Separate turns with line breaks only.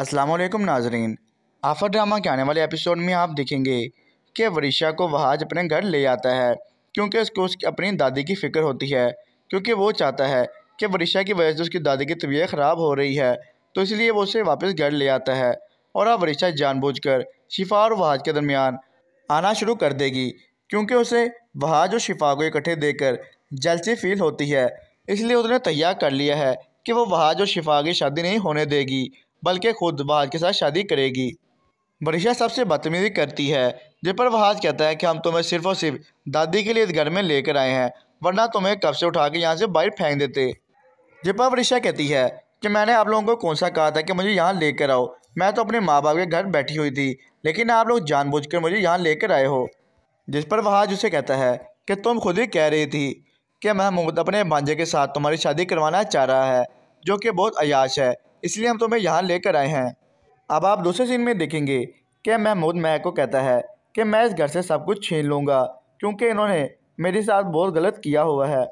असलम नाजरीन offer drama के आने वाले एपिसोड में आप देखेंगे कि वरिशा को वहाज अपने घर ले आता है क्योंकि उसको उसकी अपनी दादी की फ़िक्र होती है क्योंकि वो चाहता है कि वरीशा की वजह से उसकी दादी की तबीयत ख़राब हो रही है तो इसलिए वो उसे वापस घर ले आता है और अब जानबूझ कर शिफा और वहाज के दरमियान आना शुरू कर देगी क्योंकि उसे वहाज और शिफा को इकट्ठे देकर जलसी फील होती है इसलिए उसने तैयार कर लिया है कि वो वहाज और शिफा की शादी नहीं होने देगी बल्कि खुद वहाज के साथ शादी करेगी बरिशा सबसे बदतमीजी करती है जिस पर वहाज कहता है कि हम तुम्हें सिर्फ और सिर्फ दादी के लिए इस घर में लेकर आए हैं वरना तुम्हें कब से उठा के यहाँ से बाहर फेंक देते जिपा वरिशा कहती है कि मैंने आप लोगों को कौन सा कहा था कि मुझे यहाँ लेकर आओ मैं तो अपने माँ बाप के घर बैठी हुई थी लेकिन आप लोग जानबूझकर मुझे यहाँ लेकर आए हो जिस पर वहाज उसे कहता है कि तुम खुद ही कह रही थी कि मैं अपने भांजे के साथ तुम्हारी शादी करवाना चाह रहा है जो कि बहुत अयाश है इसलिए हम तुम्हें यहाँ लेकर आए हैं अब आप दूसरे सीन में देखेंगे कि महमूद मैं को कहता है कि मैं इस घर से सब कुछ छीन लूँगा क्योंकि इन्होंने मेरे साथ बहुत गलत किया हुआ है